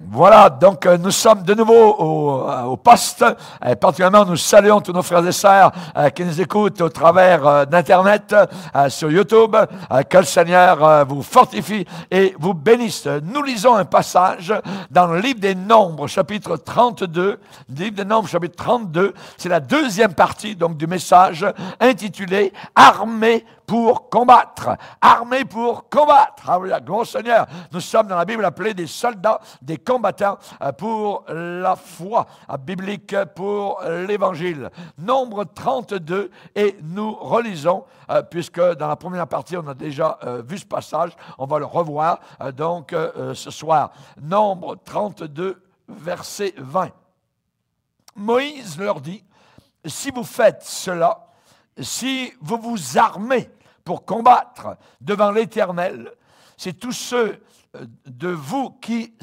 Voilà, donc euh, nous sommes de nouveau au, euh, poste. et euh, particulièrement, nous saluons tous nos frères et sœurs qui nous écoutent au travers d'Internet, sur YouTube. que le Seigneur vous fortifie et vous bénisse. Nous lisons un passage dans le livre des Nombres, chapitre 32. Livre des Nombres, chapitre 32. C'est la deuxième partie donc du message intitulé Armée pour combattre, armés pour combattre. le grand Seigneur. Nous sommes dans la Bible appelés des soldats, des combattants euh, pour la foi euh, biblique, pour l'évangile. Nombre 32, et nous relisons, euh, puisque dans la première partie, on a déjà vu ce passage, on va le revoir donc ce soir. Nombre 32, verset 20. Moïse leur dit, si vous faites cela, si vous vous armez pour combattre devant l'Éternel. C'est tous ceux euh, de vous qui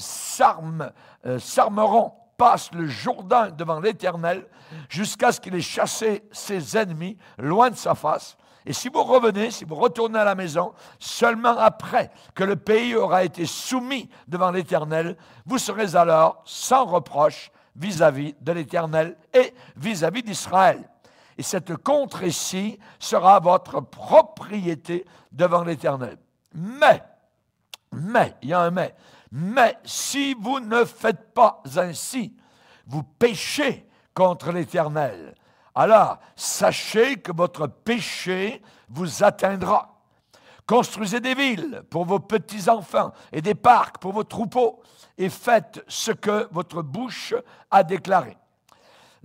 euh, s'armeront, passent le Jourdain devant l'Éternel jusqu'à ce qu'il ait chassé ses ennemis loin de sa face. Et si vous revenez, si vous retournez à la maison, seulement après que le pays aura été soumis devant l'Éternel, vous serez alors sans reproche vis-à-vis de l'Éternel et vis-à-vis d'Israël et cette contrée-ci sera votre propriété devant l'Éternel. Mais, mais, il y a un mais, mais si vous ne faites pas ainsi, vous péchez contre l'Éternel. Alors, sachez que votre péché vous atteindra. Construisez des villes pour vos petits-enfants et des parcs pour vos troupeaux et faites ce que votre bouche a déclaré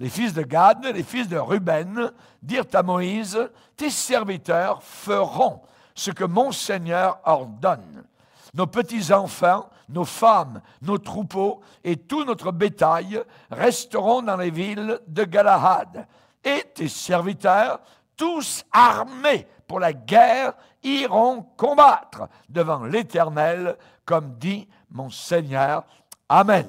les fils de Gad, les fils de Ruben, dirent à Moïse, tes serviteurs feront ce que mon Seigneur ordonne. Nos petits-enfants, nos femmes, nos troupeaux et tout notre bétail resteront dans les villes de Galahad. Et tes serviteurs, tous armés pour la guerre, iront combattre devant l'Éternel, comme dit mon Seigneur. Amen.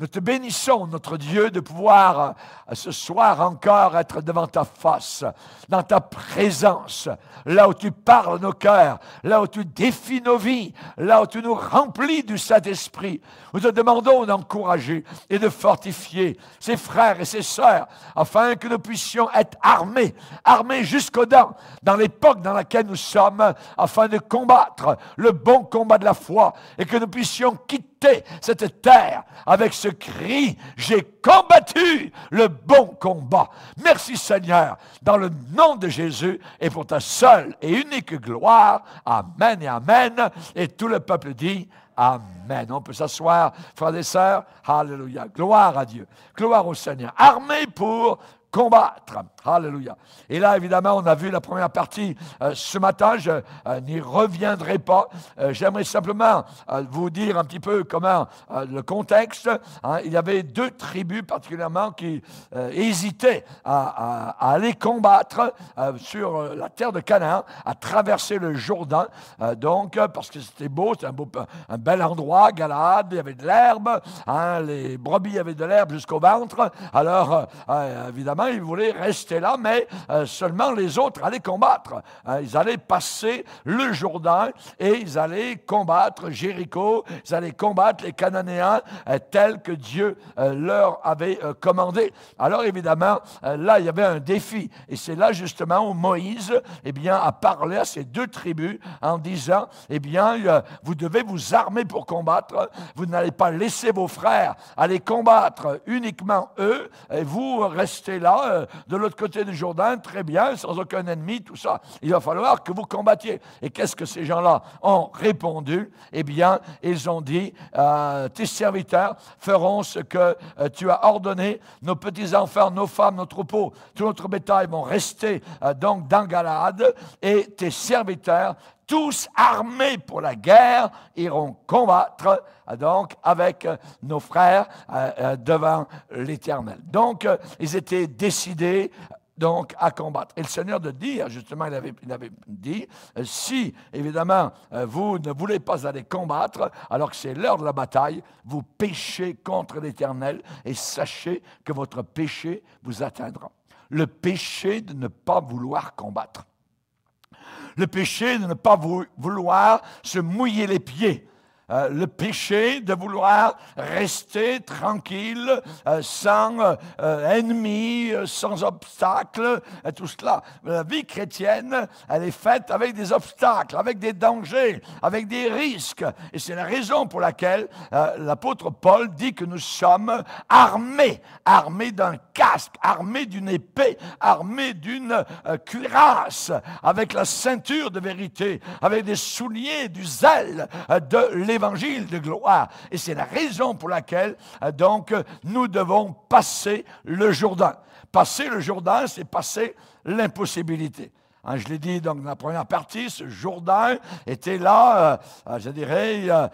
Nous te bénissons, notre Dieu, de pouvoir euh, ce soir encore être devant ta face, dans ta présence, là où tu parles nos cœurs, là où tu défies nos vies, là où tu nous remplis du Saint-Esprit. Nous te demandons d'encourager et de fortifier ses frères et ses sœurs, afin que nous puissions être armés, armés jusqu'aux dents, dans l'époque dans laquelle nous sommes, afin de combattre le bon combat de la foi, et que nous puissions quitter cette terre avec ce cri, j'ai combattu le bon combat. Merci Seigneur, dans le nom de Jésus et pour ta seule et unique gloire. Amen et Amen. Et tout le peuple dit Amen. On peut s'asseoir, frères et sœurs. Alléluia. Gloire à Dieu. Gloire au Seigneur. Armé pour combattre. Alléluia. Et là, évidemment, on a vu la première partie euh, ce matin. Je euh, n'y reviendrai pas. Euh, j'aimerais simplement vous dire un petit peu comment le contexte. Hein. il y avait deux tribus particulièrement qui hésitaient à, aller combattre sur la terre de Canaan, à traverser le Jourdain. donc, parce que c'était beau, c'était un, un bel endroit, Galahad, il y avait de l'herbe, hein, les brebis avaient de l'herbe jusqu'au ventre. Alors, évidemment, ils voulaient rester là, mais euh, seulement les autres allaient combattre. Euh, ils allaient passer le Jourdain et ils allaient combattre Jéricho, ils allaient combattre les Cananéens euh, tels que Dieu leur avait commandé. Alors évidemment, là, il y avait un défi. Et c'est là justement où Moïse eh bien, a parlé à ces deux tribus en disant, eh bien, vous devez vous armer pour combattre, vous n'allez pas laisser vos frères aller combattre uniquement eux, et vous restez là de l'autre côté du Jourdain, très bien, sans aucun ennemi, tout ça. Il va falloir que vous combattiez. Et qu'est-ce que ces gens-là ont répondu Eh bien, ils ont dit, euh, tes serviteurs feront ce que euh, tu as ordonné. Nos petits-enfants, nos femmes, nos troupeaux, tout notre bétail vont rester euh, donc dans Galade. Et tes serviteurs tous armés pour la guerre, iront combattre euh, donc avec euh, nos frères euh, devant l'Éternel. Donc, ils étaient décidés donc à combattre. Et le Seigneur de dire, justement, il avait, dit, si évidemment vous ne voulez pas aller combattre, alors que c'est l'heure de la bataille, vous péchez contre l'Éternel et sachez que votre péché vous atteindra. Le péché de ne pas vouloir combattre le péché de ne pas vouloir se mouiller les pieds euh, le péché de vouloir rester tranquille, euh, sans euh, ennemis, sans obstacles, tout cela. La vie chrétienne, elle est faite avec des obstacles, avec des dangers, avec des risques. Et c'est la raison pour laquelle l'apôtre Paul dit que nous sommes armés, armés d'un casque, armés d'une épée, armés d'une cuirasse, avec la ceinture de vérité, avec des souliers du zèle de l'évangile Évangile de gloire. Et c'est la raison pour laquelle, euh, donc, euh, nous devons passer le Jourdain. Passer le Jourdain, c'est passer l'impossibilité. Hein, je l'ai dit donc, dans la première partie, ce Jourdain était là, euh, euh, je dirais, euh,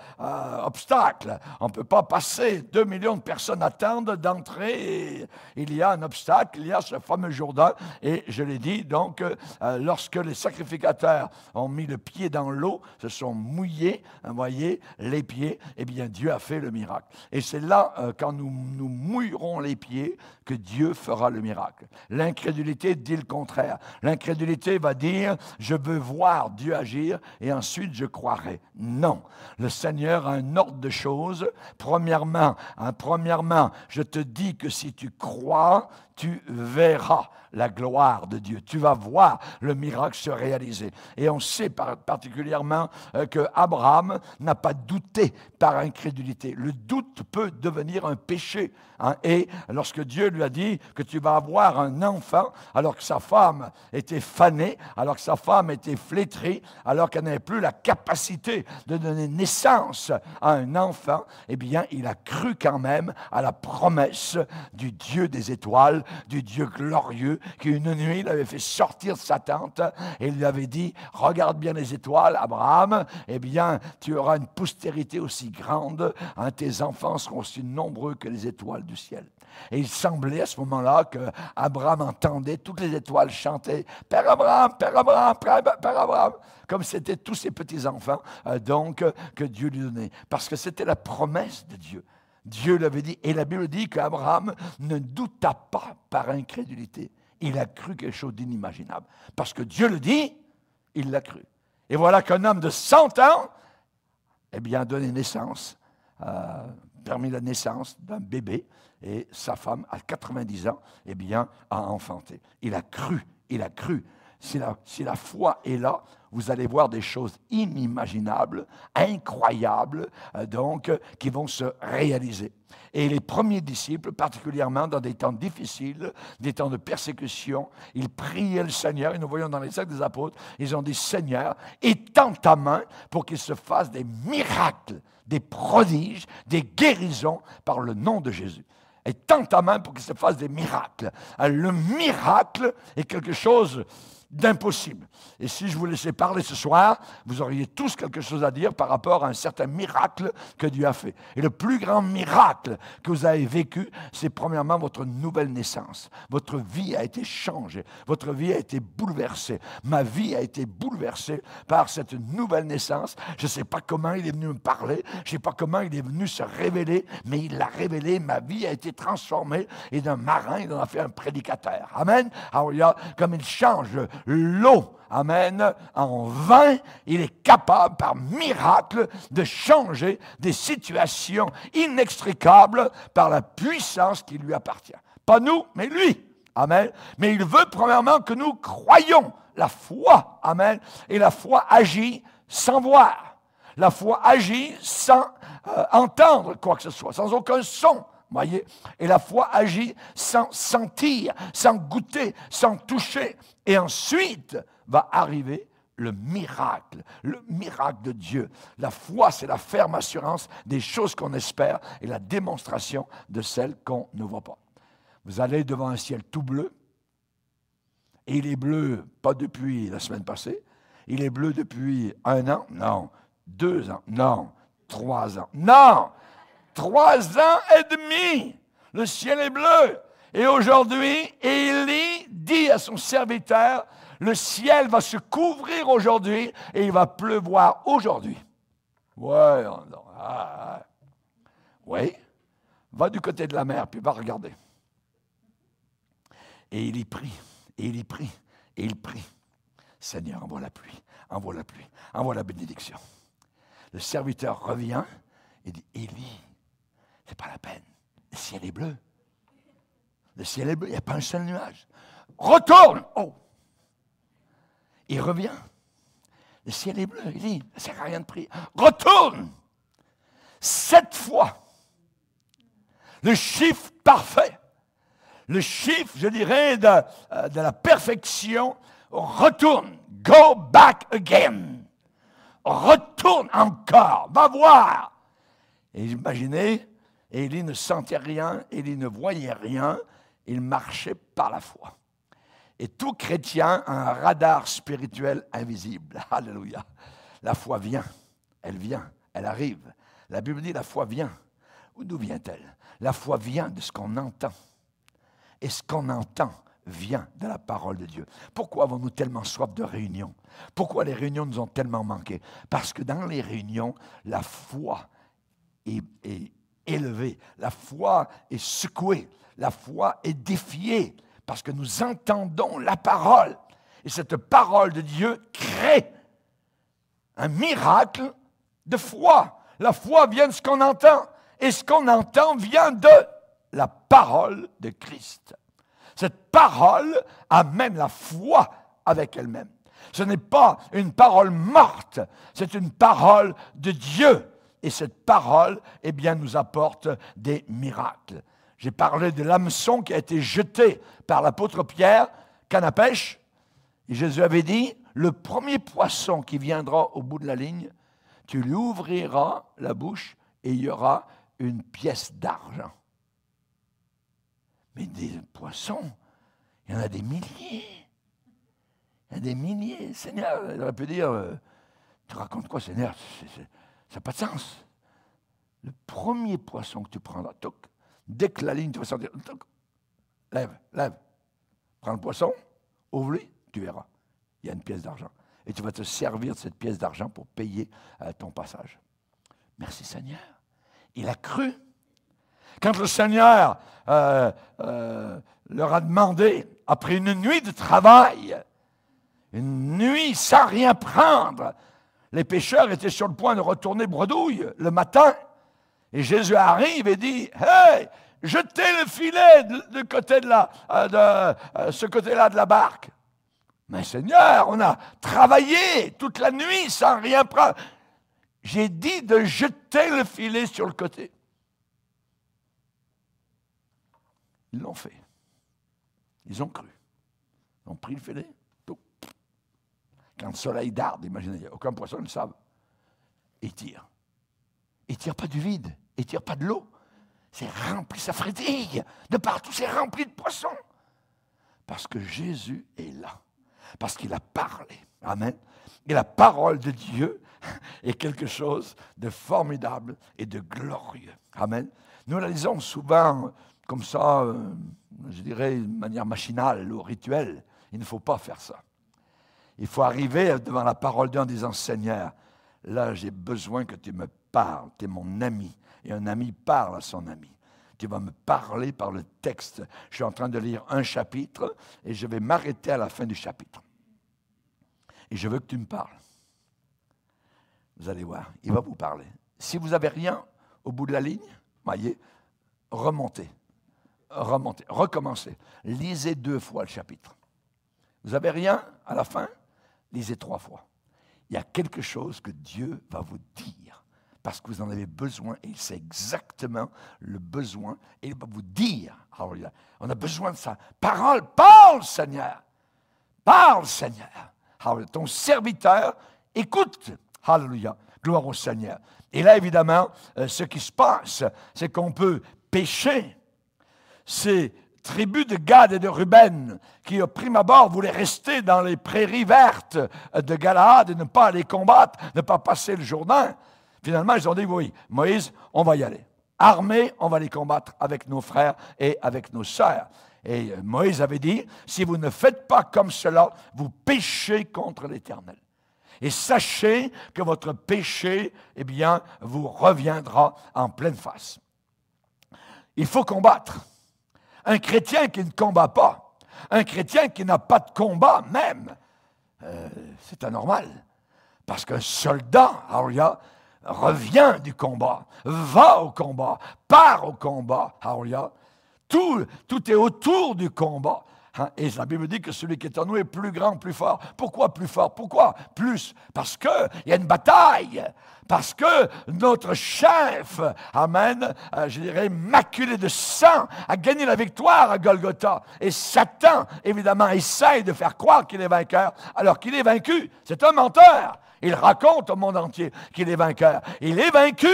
obstacle. On ne peut pas passer. Deux millions de personnes attendent d'entrer. Il y a un obstacle, il y a ce fameux Jourdain. Et je l'ai dit, donc, lorsque les sacrificateurs ont mis le pied dans l'eau, se sont mouillés, hein, vous voyez, les pieds, eh bien, Dieu a fait le miracle. Et c'est là, quand nous nous mouillerons les pieds, que Dieu fera le miracle. L'incrédulité dit le contraire. L'incrédulité va dire, je veux voir Dieu agir et ensuite je croirai. Non, le Seigneur a un ordre de choses. Premièrement, hein, premièrement, je te dis que si tu crois, tu verras la gloire de Dieu. Tu vas voir le miracle se réaliser. Et on sait particulièrement euh, que Abraham n'a pas douté par incrédulité. Le doute peut devenir un péché. Hein. Et lorsque Dieu lui a dit que tu vas avoir un enfant, alors que sa femme était fanée, alors que sa femme était flétrie, alors qu'elle n'avait plus la capacité de donner naissance à un enfant, eh bien, il a cru quand même à la promesse du Dieu des étoiles, du Dieu glorieux, qu'une nuit, il avait fait sortir sa tente et lui avait dit, regarde bien les étoiles, Abraham, eh bien, tu auras une postérité aussi grande, hein, tes enfants seront aussi nombreux que les étoiles du ciel. Et il semblait à ce moment-là que Abraham entendait toutes les étoiles chanter, Père Abraham, Père Abraham, Père Abraham, comme c'était tous ses petits-enfants, euh, donc, euh, que Dieu lui donnait. Parce que c'était la promesse de Dieu. Dieu l'avait dit. Et la Bible dit qu'Abraham ne douta pas par incrédulité il a cru quelque chose d'inimaginable. Parce que Dieu le dit, il l'a cru. Et voilà qu'un homme de 100 ans, eh bien, a donné naissance, euh, permis la naissance d'un bébé, et sa femme, à 90 ans, eh bien, a enfanté. Il a cru, il a cru si la, foi est là, vous allez voir des choses inimaginables, incroyables, euh, donc, euh, qui vont se réaliser. Et les premiers disciples, particulièrement dans des temps difficiles, des temps de persécution, ils priaient le Seigneur, et nous voyons dans les actes des apôtres, ils ont dit, Seigneur, étends ta main pour qu'il se fasse des miracles, des prodiges, des guérisons par le nom de Jésus et tends ta main pour qu'il se fasse des miracles. Euh, le miracle est quelque chose d'impossible. Et si je vous laissais parler ce soir, vous auriez tous quelque chose à dire par rapport à un certain miracle que Dieu a fait. Et le plus grand miracle que vous avez vécu, c'est premièrement votre nouvelle naissance. Votre vie a été changée, votre vie a été bouleversée. Ma vie a été bouleversée par cette nouvelle naissance. Je ne sais pas comment il est venu me parler, je ne sais pas comment il est venu se révéler, mais il l'a révélé. Ma vie a été transformée et d'un marin, il en a fait un prédicateur. Amen. Alors, comme il change l'eau. Amen. En vain, il est capable, par miracle, de changer des situations inextricables par la puissance qui lui appartient. Pas nous, mais lui. Amen. Mais il veut premièrement que nous croyons la foi. Amen. Et la foi agit sans voir. La foi agit sans euh, entendre quoi que ce soit, sans aucun son. Voyez Et la foi agit sans sentir, sans goûter, sans toucher. Et ensuite va arriver le miracle, le miracle de Dieu. La foi, c'est la ferme assurance des choses qu'on espère et la démonstration de celles qu'on ne voit pas. Vous allez devant un ciel tout bleu, et il est bleu, pas depuis la semaine passée, il est bleu depuis un an, non, deux ans, non, trois ans, non, trois ans et demi, le ciel est bleu. Et aujourd'hui, Élie dit à son serviteur, le ciel va se couvrir aujourd'hui et il va pleuvoir aujourd'hui. Ouais, ah, ah. oui, va du côté de la mer, puis va regarder. Et il y prie, et il y prie, et il prie. Seigneur, envoie la pluie, envoie la pluie, envoie la bénédiction. Le serviteur revient et dit, Élie, c'est pas la peine, le ciel est bleu. Le ciel est bleu, il n'y a pas un seul nuage. Retourne Oh Il revient. Le ciel est bleu. Il dit, ça ne sert à rien de prier. Retourne Cette fois. Le chiffre parfait. Le chiffre, je dirais, euh, de, la perfection. Retourne. Go back again. Retourne encore. Va voir. Et imaginez, Élie ne sentait rien, il ne voyait rien, il marchait par la foi. Et tout chrétien a un radar spirituel invisible. Alléluia. La foi vient, elle vient, elle arrive. La Bible dit la foi vient. D'où vient-elle La foi vient de ce qu'on entend. Et ce qu'on entend vient de la parole de Dieu. Pourquoi avons-nous tellement soif de réunions Pourquoi les réunions nous ont tellement manqué Parce que dans les réunions, la foi est, est élevée, la foi est secouée, la foi est défiée parce que nous entendons la parole. Et cette parole de Dieu crée un miracle de foi. La foi vient de ce qu'on entend. Et ce qu'on entend vient de la parole de Christ. Cette parole amène la foi avec elle-même. Ce n'est pas une parole morte, c'est une parole de Dieu. Et cette parole, eh bien, nous apporte des miracles. J'ai parlé de l'hameçon qui a été jeté par l'apôtre Pierre, canne à pêche. Et Jésus avait dit, le premier poisson qui viendra au bout de la ligne, tu lui ouvriras la bouche et il y aura une pièce d'argent. Mais des poissons, il y en a des milliers. Il y en a des milliers. Seigneur, il aurait pu dire, euh, tu racontes quoi, Seigneur Ça n'a pas de sens. Le premier poisson que tu prendras, toc, Dès que la ligne te va sortir, lève, lève. Prends le poisson, ouvre-lui, tu verras. Il y a une pièce d'argent. Et tu vas te servir de cette pièce d'argent pour payer euh, ton passage. Merci Seigneur. Il a cru. Quand le Seigneur euh, euh, leur a demandé, après une nuit de travail, une nuit sans rien prendre, les pêcheurs étaient sur le point de retourner bredouille le matin. Et Jésus arrive et dit, Hey, jetez le filet de, côté de euh, de, euh, ce côté-là de la barque. Mais Seigneur, on a travaillé toute la nuit sans rien prendre. J'ai dit de jeter le filet sur le côté. Ils l'ont fait. Ils ont cru. Ils ont pris le filet. Quand le soleil darde, imaginez, aucun poisson ne le savent. Et tirent. Et ne tirent pas du vide et tire pas de l'eau. C'est rempli, ça frétille. De partout, c'est rempli de poissons. Parce que Jésus est là. Parce qu'il a parlé. Amen. Et la parole de Dieu est quelque chose de formidable et de glorieux. Amen. Nous la lisons souvent comme ça, euh, je dirais, de manière machinale ou rituelle. Il ne faut pas faire ça. Il faut arriver devant la parole d'un en disant Seigneur, là j'ai besoin que tu me parles, tu es mon ami, et un ami parle à son ami. Tu vas me parler par le texte. Je suis en train de lire un chapitre et je vais m'arrêter à la fin du chapitre. Et je veux que tu me parles. Vous allez voir, il va vous parler. Si vous n'avez rien au bout de la ligne, voyez, remontez, remontez, recommencez. Lisez deux fois le chapitre. Vous n'avez rien à la fin, lisez trois fois. Il y a quelque chose que Dieu va vous dire parce que vous en avez besoin et c'est exactement le besoin. Et il va vous dire, on a besoin de ça. parole. Parle, Seigneur. Parle, Seigneur. Ton serviteur écoute. Hallelujah. Gloire au Seigneur. Et là, évidemment, euh, ce qui se passe, c'est qu'on peut pécher. ces tribus de Gad et de Ruben, qui au prime abord voulaient rester dans les prairies vertes de Galahad, et ne pas aller combattre, ne pas passer le Jourdain. Finalement, ils ont dit oui, Moïse, on va y aller. Armés, on va les combattre avec nos frères et avec nos sœurs. Et euh, Moïse avait dit, si vous ne faites pas comme cela, vous péchez contre l'Éternel. Et sachez que votre péché, eh bien, vous reviendra en pleine face. Il faut combattre. Un chrétien qui ne combat pas, un chrétien qui n'a pas de combat même, euh, c'est anormal. Parce qu'un soldat, a reviens du combat, va au combat, pars au combat. Tout, tout est autour du combat. Hein. Et la Bible dit que celui qui est en nous est plus grand, plus fort. Pourquoi plus fort Pourquoi plus Parce qu'il y a une bataille. Parce que notre chef, Amen, euh, je dirais, maculé de sang, a gagné la victoire à Golgotha. Et Satan, évidemment, essaye de faire croire qu'il est vainqueur, alors qu'il est vaincu. C'est un menteur. Il raconte au monde entier qu'il est vainqueur. Il est vaincu.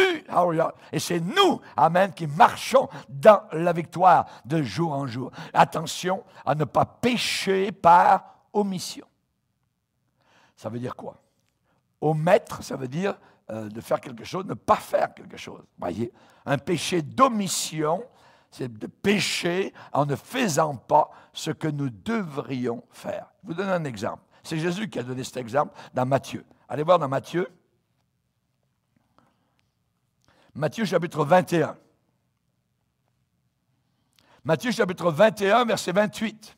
Et c'est nous, Amen, qui marchons dans la victoire de jour en jour. Attention à ne pas pécher par omission. Ça veut dire quoi Omettre, ça veut dire euh, de faire quelque chose, ne pas faire quelque chose. Voyez, un péché d'omission, c'est de pécher en ne faisant pas ce que nous devrions faire. Je vous donne un exemple. C'est Jésus qui a donné cet exemple dans Matthieu. Allez voir dans Matthieu. Matthieu chapitre 21. Matthieu chapitre 21, verset 28.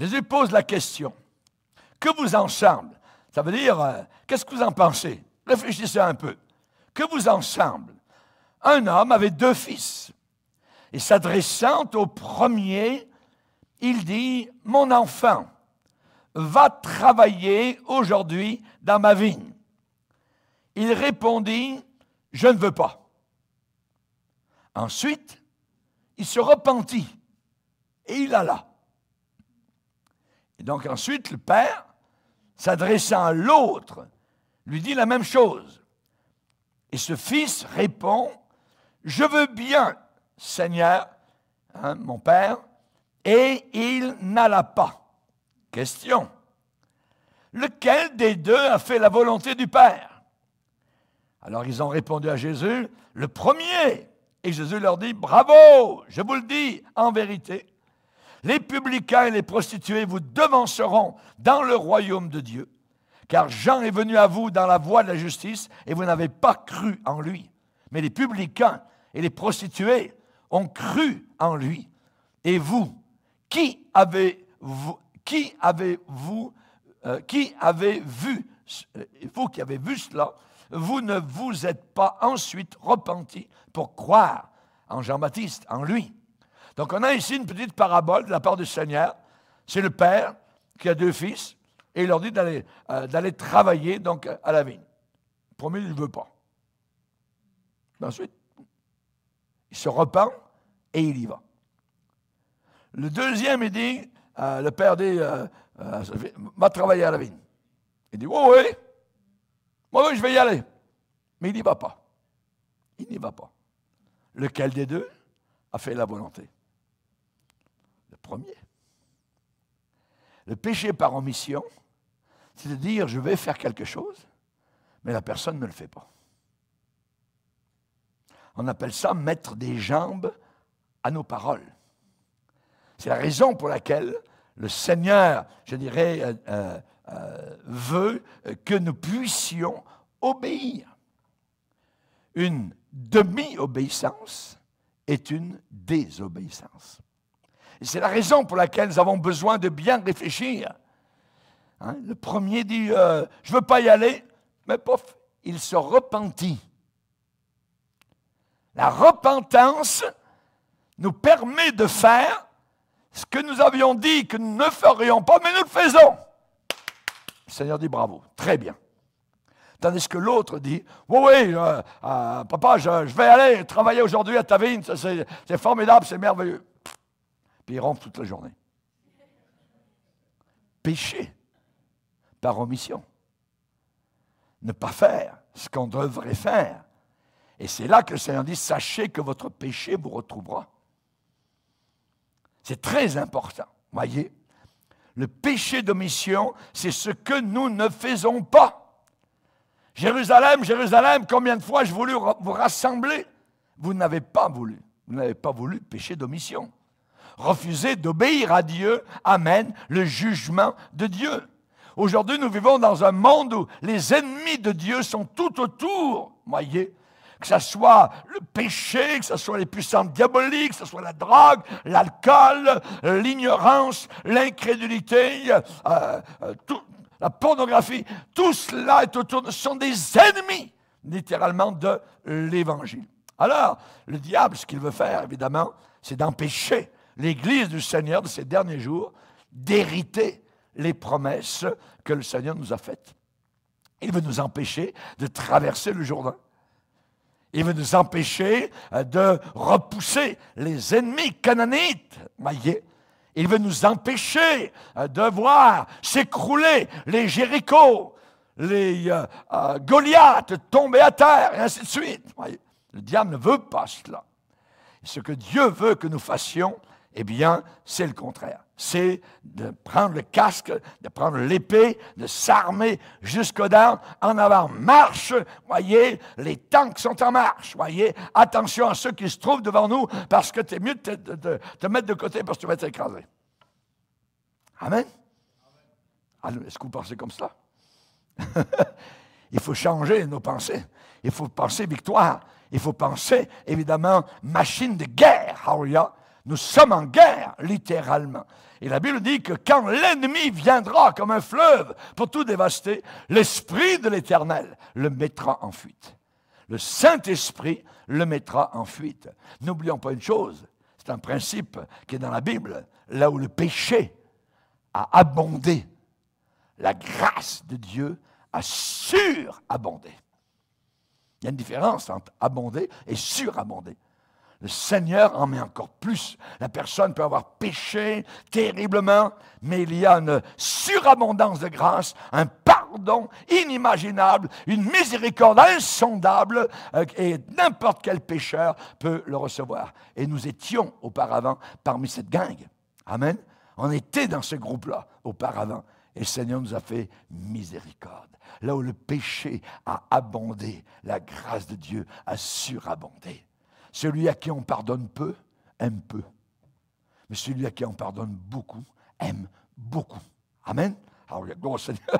Jésus pose la question. Que vous en semble Ça veut dire, euh, qu'est-ce que vous en pensez Réfléchissez un peu. Que vous en semble Un homme avait deux fils. Et s'adressant au premier, il dit, mon enfant, va travailler aujourd'hui dans ma vigne. Il répondit, je ne veux pas. Ensuite, il se repentit et il alla. Et donc ensuite, le père, s'adressant à l'autre, lui dit la même chose. Et ce fils répond, je veux bien, Seigneur, hein, mon père, et il n'alla pas. Question. Lequel des deux a fait la volonté du Père Alors ils ont répondu à Jésus, le premier. Et Jésus leur dit, bravo, je vous le dis en vérité, les publicains et les prostituées vous devanceront dans le royaume de Dieu, car Jean est venu à vous dans la voie de la justice et vous n'avez pas cru en lui. Mais les publicains et les prostituées ont cru en lui. Et vous, qui avez-vous qui avez-vous, euh, qui avez vu, euh, vous qui avez vu cela, vous ne vous êtes pas ensuite repenti pour croire en Jean-Baptiste, en lui. Donc on a ici une petite parabole de la part du Seigneur. C'est le Père qui a deux fils et il leur dit d'aller euh, travailler donc à la vigne. premier, il ne veut pas. ensuite, il se repent et il y va. Le deuxième, il dit, euh, le père dit, euh, euh, va travailler à la vigne. Il dit, oh oui, moi oui, je vais y aller. Mais il n'y va pas. Il n'y va pas. Lequel des deux a fait la volonté Le premier. Le péché par omission, c'est de dire, je vais faire quelque chose, mais la personne ne le fait pas. On appelle ça mettre des jambes à nos paroles. C'est la raison pour laquelle le Seigneur, je dirais, euh, euh, euh, veut que nous puissions obéir. Une demi-obéissance est une désobéissance. c'est la raison pour laquelle nous avons besoin de bien réfléchir. Hein, le premier dit, je ne veux pas y aller, mais pof, il se repentit. La repentance nous permet de faire ce que nous avions dit que nous ne ferions pas, mais nous le faisons. Le Seigneur dit bravo, très bien. Tandis que l'autre dit, oui, oui, euh, euh, papa, je, vais aller travailler aujourd'hui à Tavine. c'est formidable, c'est merveilleux. Puis il rentre toute la journée. Péché par omission. Ne pas faire ce qu'on devrait faire. Et c'est là que le Seigneur dit, sachez que votre péché vous retrouvera. C'est très important, voyez. Le péché d'omission, c'est ce que nous ne faisons pas. Jérusalem, Jérusalem, combien de fois je voulu vous rassembler Vous n'avez pas voulu. Vous n'avez pas voulu péché d'omission. Refuser d'obéir à Dieu amène le jugement de Dieu. Aujourd'hui, nous vivons dans un monde où les ennemis de Dieu sont tout autour. Voyez, que ce soit le péché, que ce soit les puissances diaboliques, que ce soit la drogue, l'alcool, l'ignorance, l'incrédulité, euh, euh, la pornographie, tout cela est autour de, sont des ennemis, littéralement, de l'Évangile. Alors, le diable, ce qu'il veut faire, évidemment, c'est d'empêcher l'Église du Seigneur de ces derniers jours d'hériter les promesses que le Seigneur nous a faites. Il veut nous empêcher de traverser le Jourdain. Il veut nous empêcher euh, de repousser les ennemis cananites. Voyez il veut nous empêcher euh, de voir s'écrouler les Jéricho, les euh, Goliath tomber à terre, et ainsi de suite. le diable ne veut pas cela. ce que Dieu veut que nous fassions, eh bien, c'est le contraire c'est de prendre le casque, de prendre l'épée, de s'armer jusqu'aux dents, en avant. Marche, voyez, les tanks sont en marche, voyez. Attention à ceux qui se trouvent devant nous, parce que tu es mieux de te, mettre de côté parce que tu vas être écrasé. Amen. Ah, est-ce que vous pensez comme ça Il faut changer nos pensées. Il faut penser victoire. Il faut penser, évidemment, machine de guerre. Nous sommes en guerre, littéralement. Et la Bible dit que quand l'ennemi viendra comme un fleuve pour tout dévaster, l'Esprit de l'Éternel le mettra en fuite. Le Saint-Esprit le mettra en fuite. N'oublions pas une chose, c'est un principe qui est dans la Bible, là où le péché a abondé, la grâce de Dieu a surabondé. Il y a une différence entre abonder et surabonder le Seigneur en met encore plus. La personne peut avoir péché terriblement, mais il y a une surabondance de grâce, un pardon inimaginable, une miséricorde insondable, euh, et n'importe quel pécheur peut le recevoir. Et nous étions auparavant parmi cette gang. Amen. On était dans ce groupe-là auparavant. Et le Seigneur nous a fait miséricorde. Là où le péché a abondé, la grâce de Dieu a surabondé. Celui à qui on pardonne peu aime peu. Mais celui à qui on pardonne beaucoup aime beaucoup. Amen. Alors, gloire Seigneur.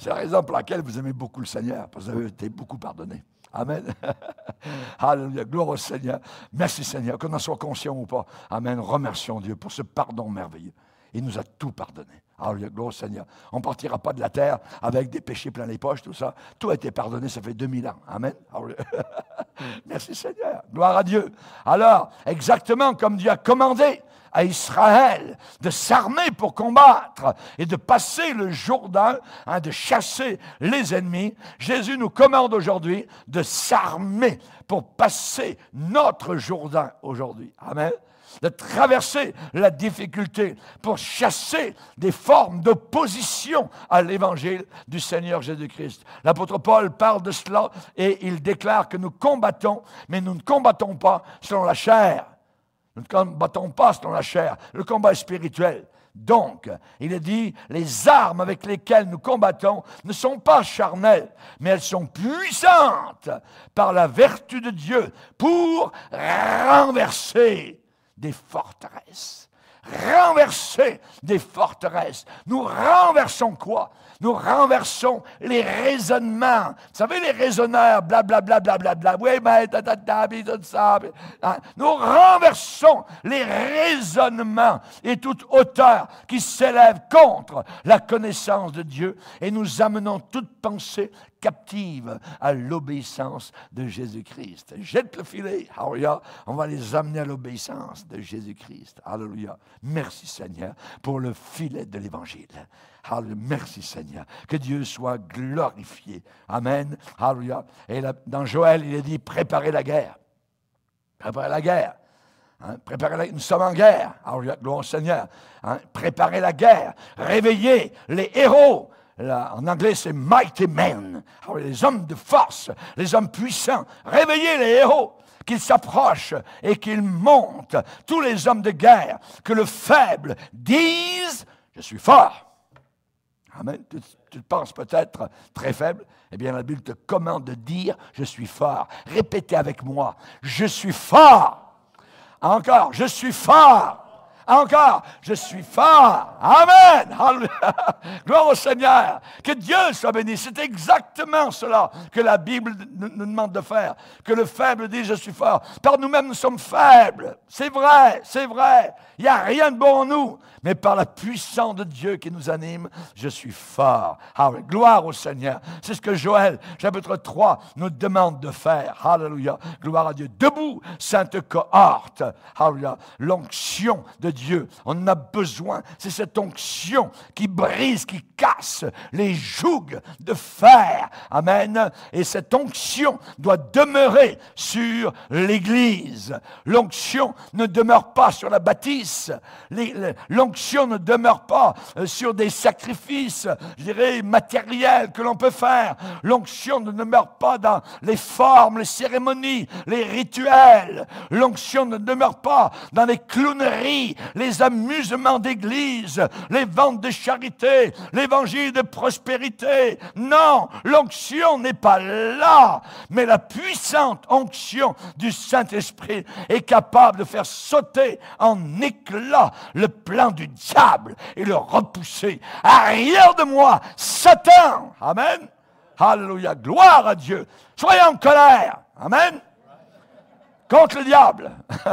C'est la raison pour laquelle vous aimez beaucoup le Seigneur, parce que vous avez été beaucoup pardonné. Amen. Alléluia. Gloire au Seigneur. Merci Seigneur. Qu'on en soit conscient ou pas. Amen. Remercions Dieu pour ce pardon merveilleux. Il nous a tout pardonné. Alléluia, gloire Seigneur. On ne partira pas de la terre avec des péchés plein les poches, tout ça. Tout a été pardonné, ça fait 2000 ans. Amen. Merci Seigneur. Gloire à Dieu. Alors, exactement comme Dieu a commandé à Israël de s'armer pour combattre et de passer le Jourdain, hein, de chasser les ennemis, Jésus nous commande aujourd'hui de s'armer pour passer notre Jourdain aujourd'hui. Amen de traverser la difficulté pour chasser des formes d'opposition à l'évangile du Seigneur Jésus-Christ. L'apôtre Paul parle de cela et il déclare que nous combattons, mais nous ne combattons pas selon la chair. Nous ne combattons pas selon la chair. Le combat est spirituel. Donc, il est dit, les armes avec lesquelles nous combattons ne sont pas charnelles, mais elles sont puissantes par la vertu de Dieu pour renverser des forteresses. Renverser des forteresses. Nous renversons quoi nous renversons les raisonnements. Vous savez, les raisonneurs, blablabla, blablabla, bla, oui, mais ça. Hein. Nous renversons les raisonnements et toute hauteur qui s'élève contre la connaissance de Dieu et nous amenons toute pensée captive à l'obéissance de Jésus-Christ. Jette le filet, Alléluia. On va les amener à l'obéissance de Jésus-Christ. Alléluia. Merci Seigneur pour le filet de l'Évangile. Merci Seigneur. Que Dieu soit glorifié. Amen. Et dans Joël, il est dit, préparez la guerre. Préparez la guerre. Hein, préparez la... Nous sommes en guerre. Alléluia, Gloire Seigneur. Hein, préparez la guerre. Réveillez les héros. en anglais, c'est mighty men. les hommes de force, les hommes puissants. Réveillez les héros qu'ils s'approchent et qu'ils montent. Tous les hommes de guerre, que le faible dise, je suis fort. Tu, tu, te penses peut-être très faible. Eh bien, la Bible te commande de dire Je suis fort. Répétez avec moi Je suis fort. Encore Je suis fort. Ah, encore, je suis fort. Amen. Gloire au Seigneur. Que Dieu soit béni. C'est exactement cela que la Bible nous demande de faire. Que le faible dise, je suis fort. Par nous-mêmes, nous sommes faibles. C'est vrai, c'est vrai. Il n'y a rien de bon en nous. Mais par la puissance de Dieu qui nous anime, je suis fort. Gloire au Seigneur. C'est ce que Joël, chapitre 3, nous demande de faire. Hallelujah. Gloire à Dieu. Debout, sainte cohorte. Hallelujah. L'onction de Dieu Dieu. On a besoin. C'est cette onction qui brise, qui casse les jougs de fer. Amen. Et cette onction doit demeurer sur l'Église. L'onction ne demeure pas sur la bâtisse. L'onction ne demeure pas euh, sur des sacrifices, je dirais, matériels que l'on peut faire. L'onction ne demeure pas dans les formes, les cérémonies, les rituels. L'onction ne demeure pas dans les clowneries, les amusements d'église, les ventes de charité, l'évangile de prospérité. Non, l'onction n'est pas là, mais la puissante onction du Saint-Esprit est capable de faire sauter en éclat le plan du diable et le repousser. Arrière de moi, Satan. Amen. Alléluia. Gloire à Dieu. Soyez en colère. Amen. Contre le diable.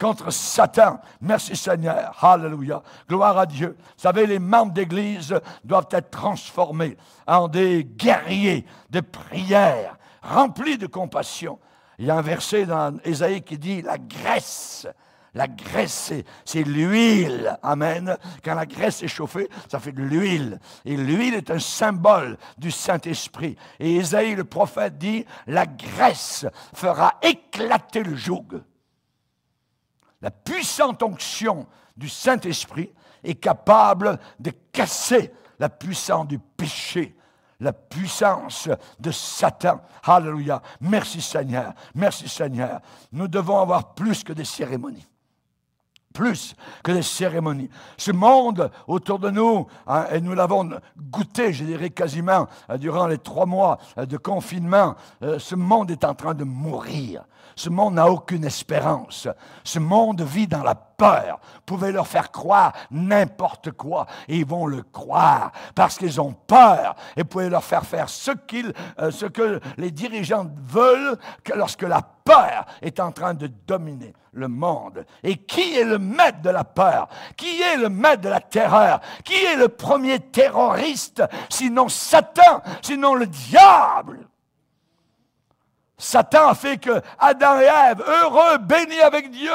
contre Satan. Merci Seigneur. Hallelujah. Gloire à Dieu. Vous savez, les membres d'Église doivent être transformés en des guerriers de prière, remplis de compassion. Il y a un verset dans Esaïe qui dit, la graisse la graisse, c'est l'huile. Amen. Quand la graisse est chauffée, ça fait de l'huile. Et l'huile est un symbole du Saint-Esprit. Et Isaïe, le prophète, dit, la graisse fera éclater le joug la puissante onction du Saint-Esprit est capable de casser la puissance du péché, la puissance de Satan. Alléluia. Merci Seigneur. Merci Seigneur. Nous devons avoir plus que des cérémonies. Plus que des cérémonies. Ce monde autour de nous, hein, et nous l'avons goûté, je dirais quasiment, euh, durant les trois mois euh, de confinement, euh, ce monde est en train de mourir. Ce monde n'a aucune espérance. Ce monde vit dans la peur. Vous pouvez leur faire croire n'importe quoi et ils vont le croire parce qu'ils ont peur. Et vous pouvez leur faire faire ce, qu'ils, euh, ce que les dirigeants veulent lorsque la peur est en train de dominer le monde. Et qui est le maître de la peur Qui est le maître de la terreur Qui est le premier terroriste Sinon Satan, sinon le diable Satan a fait que Adam et Ève, heureux, bénis avec Dieu,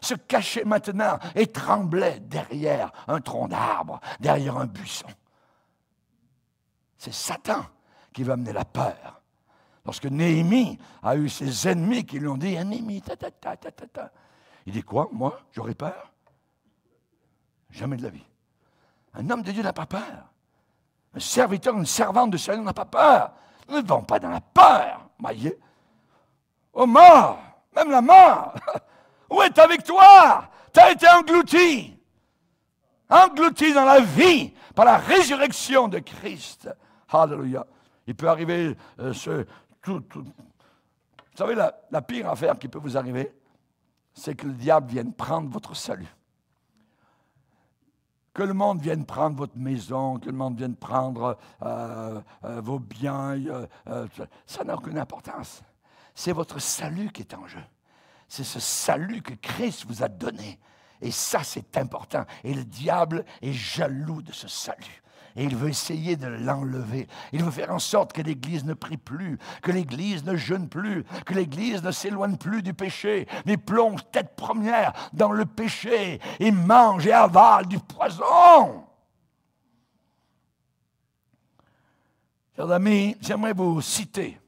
se cachaient maintenant et tremblaient derrière un tronc d'arbre, derrière un buisson. C'est Satan qui va amener la peur. Lorsque Néhémie a eu ses ennemis qui lui ont dit Néhémie, ta, ta, ta, ta, ta, ta. Il dit Quoi Moi, j'aurais peur Jamais de la vie. Un homme de Dieu n'a pas peur. Un serviteur, une servante de Seigneur n'a pas peur. ne devons pas dans la peur. Voyez Oh mort, même la mort, où est ta victoire Tu as été englouti, englouti dans la vie par la résurrection de Christ. Hallelujah. Il peut arriver euh, ce, Vous savez, la, pire affaire qui peut vous arriver, c'est que le diable vienne prendre votre salut que le monde vienne prendre votre maison, que le monde vienne prendre euh, euh, vos biens, ça n'a aucune importance. C'est votre salut qui est en jeu. C'est ce salut que Christ vous a donné. Et ça, c'est important. Et le diable est jaloux de ce salut et il veut essayer de l'enlever. Il veut faire en sorte que l'Église ne prie plus, que l'Église ne jeûne plus, que l'Église ne s'éloigne plus du péché, mais plonge tête première dans le péché et mange et avale du poison. Chers amis, j'aimerais vous citer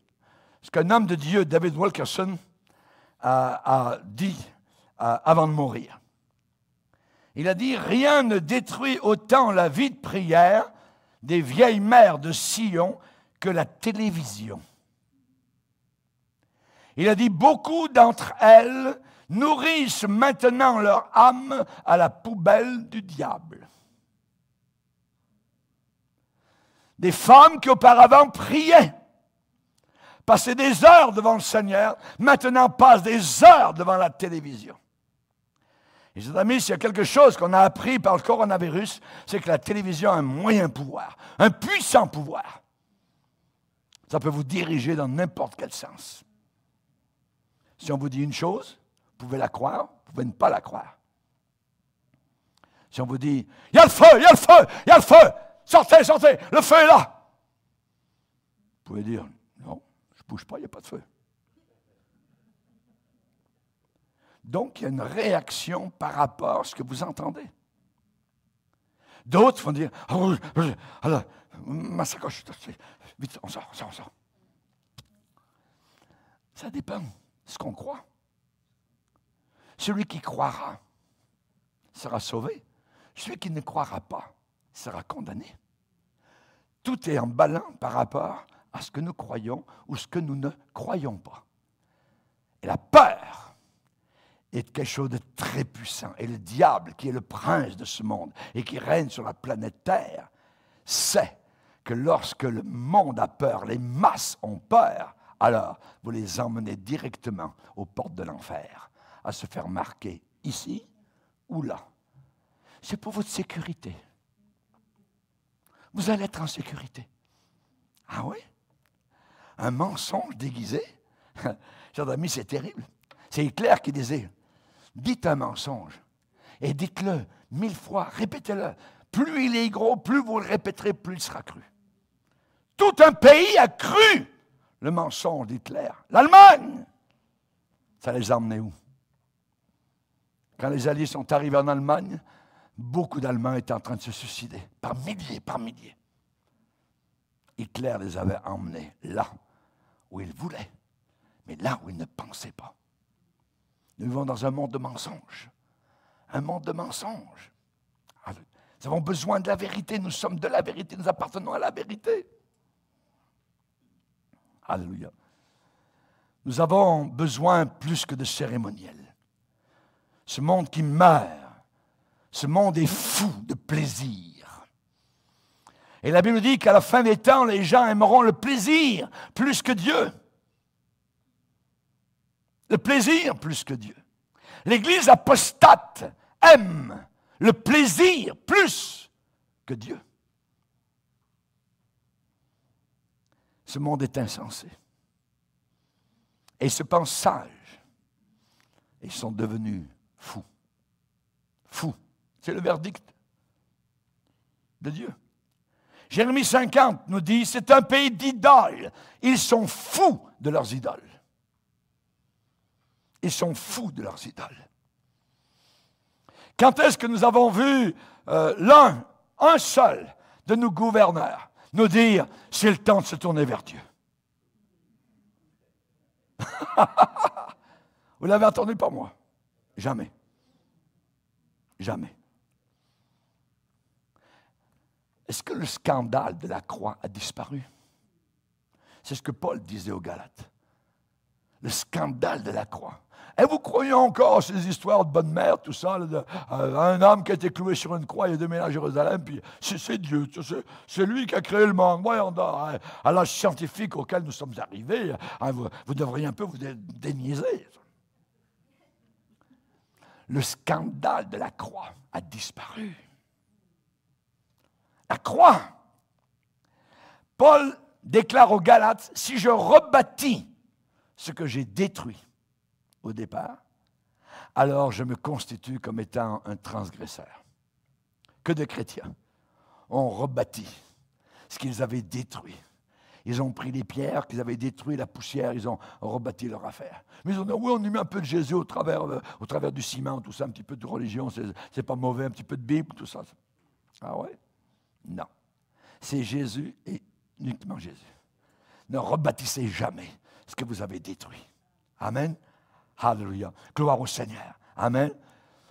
qu'un homme de Dieu, David Wilkerson, a, dit euh, avant de mourir. Il a dit, rien ne détruit autant la vie de prière des vieilles mères de Sion que la télévision. Il a dit, beaucoup d'entre elles nourrissent maintenant leur âme à la poubelle du diable. Des femmes qui auparavant priaient passer des heures devant le Seigneur, maintenant passe des heures devant la télévision. Et amis, s'il y a quelque chose qu'on a appris par le coronavirus, c'est que la télévision a un moyen pouvoir, un puissant pouvoir. Ça peut vous diriger dans n'importe quel sens. Si on vous dit une chose, vous pouvez la croire, vous pouvez ne pas la croire. Si on vous dit, il y a le feu, il y a le feu, il y a le feu, sortez, sortez, le feu est là. Vous pouvez dire, bouge pas, il n'y a pas de feu. Donc, il y a une réaction par rapport à ce que vous entendez. D'autres vont dire ah ma sacoche, vite, on sort, on sort, on sort. Ça dépend de ce qu'on croit. Celui qui croira sera sauvé. Celui qui ne croira pas sera condamné. Tout est en ballant par rapport à ce que nous croyons ou ce que nous ne croyons pas. Et la peur est quelque chose de très puissant. Et le diable, qui est le prince de ce monde et qui règne sur la planète Terre, sait que lorsque le monde a peur, les masses ont peur, alors vous les emmenez directement aux portes de l'enfer, à se faire marquer ici ou là. C'est pour votre sécurité. Vous allez être en sécurité. Ah oui un mensonge déguisé. Chers amis, c'est terrible. C'est Hitler qui disait, dites un mensonge et dites-le mille fois, répétez-le. Plus il est gros, plus vous le répéterez, plus il sera cru. Tout un pays a cru le mensonge d'Hitler. L'Allemagne, ça les a emmenés où Quand les Alliés sont arrivés en Allemagne, beaucoup d'Allemands étaient en train de se suicider, par milliers, par milliers. Hitler les avait emmenés là où il voulait, mais là où il ne pensait pas. Nous vivons dans un monde de mensonges. Un monde de mensonges. Ah, nous avons besoin de la vérité. Nous sommes de la vérité. Nous appartenons à la vérité. Alléluia. Nous avons besoin plus que de cérémoniel. Ce monde qui meurt, ce monde est fou de plaisir et la Bible dit qu'à la fin des temps, les gens aimeront le plaisir plus que Dieu. Le plaisir plus que Dieu. L'Église apostate aime le plaisir plus que Dieu. Ce monde est insensé. Et ce se pensent sages. ils sont devenus fous. Fous. C'est le verdict de Dieu. Jérémie 50 nous dit, c'est un pays d'idoles. Ils sont fous de leurs idoles. Ils sont fous de leurs idoles. Quand est-ce que nous avons vu euh, l'un, un seul de nos gouverneurs nous dire, c'est le temps de se tourner vers Dieu Vous l'avez entendu pas moi Jamais. Jamais. Est-ce que le scandale de la croix a disparu C'est ce que Paul disait aux Galates. Le scandale de la croix. Et vous croyez encore ces histoires de bonne mère, tout ça, de, euh, un homme qui a été cloué sur une croix, et est à Jérusalem, puis c'est Dieu, c'est lui qui a créé le monde. Hein, à l'âge scientifique auquel nous sommes arrivés, hein, vous, devriez un peu vous déniser. Le scandale de la croix a disparu la croix. Paul déclare aux Galates, si je rebâtis ce que j'ai détruit au départ, alors je me constitue comme étant un transgresseur. Que de chrétiens ont rebâti ce qu'ils avaient détruit. Ils ont pris les pierres qu'ils avaient détruites, la poussière, ils ont rebâti leur affaire. Mais ils ont dit, oui, on y met un peu de Jésus au travers, au travers du ciment, tout ça, un petit peu de religion, c'est pas mauvais, un petit peu de Bible, tout ça. Ah ouais non. C'est Jésus et uniquement Jésus. Ne rebâtissez jamais ce que vous avez détruit. Amen. Alléluia. Gloire au Seigneur. Amen.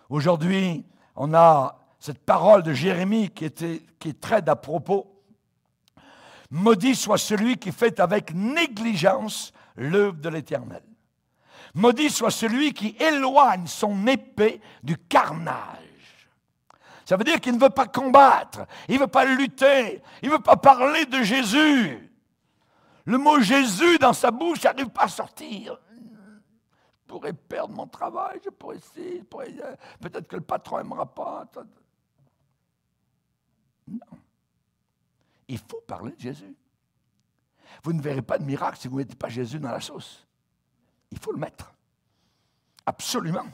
Aujourd'hui, on a cette parole de Jérémie qui, était, qui très à propos. Maudit soit celui qui fait avec négligence l'œuvre de l'Éternel. Maudit soit celui qui éloigne son épée du carnage ça veut dire qu'il ne veut pas combattre, il ne veut pas lutter, il ne veut pas parler de Jésus. Le mot Jésus dans sa bouche n'arrive pas à sortir. Je pourrais perdre mon travail, je pourrais si, peut-être que le patron n'aimera pas. Non. Il faut parler de Jésus. Vous ne verrez pas de miracle si vous n'êtes mettez pas Jésus dans la sauce. Il faut le mettre. Absolument.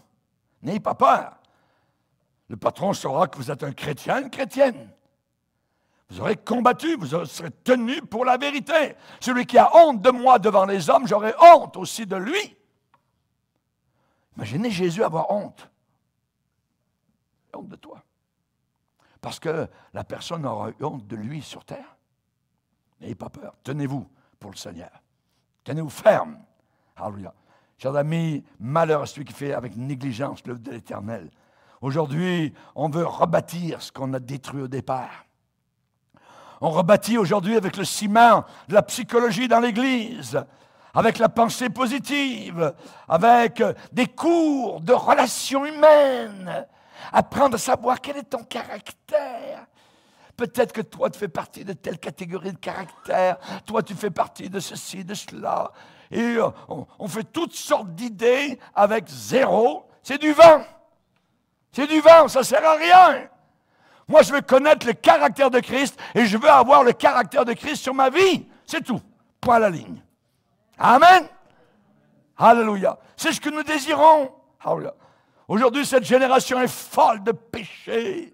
N'ayez pas peur. Le patron saura que vous êtes un chrétien, une chrétienne. Vous aurez combattu, vous serez tenu pour la vérité. Celui qui a honte de moi devant les hommes, j'aurai honte aussi de lui. Imaginez Jésus avoir honte. Honte de toi. Parce que la personne aura honte de lui sur terre. N'ayez pas peur. Tenez-vous pour le Seigneur. Tenez-vous ferme. Alléluia. Chers amis, malheur à celui qui fait avec négligence l'œuvre de l'Éternel. Aujourd'hui, on veut rebâtir ce qu'on a détruit au départ. On rebâtit aujourd'hui avec le ciment de la psychologie dans l'Église, avec la pensée positive, avec des cours de relations humaines, apprendre à savoir quel est ton caractère, Peut-être que toi, tu fais partie de telle catégorie de caractère. Toi, tu fais partie de ceci, de cela. Et euh, on, fait toutes sortes d'idées avec zéro. C'est du vent. C'est du vent, ça ne sert à rien. Moi, je veux connaître le caractère de Christ et je veux avoir le caractère de Christ sur ma vie. C'est tout. Point à la ligne. Amen. Alléluia. C'est ce que nous désirons. Ah, oh Aujourd'hui, cette génération est folle de péché,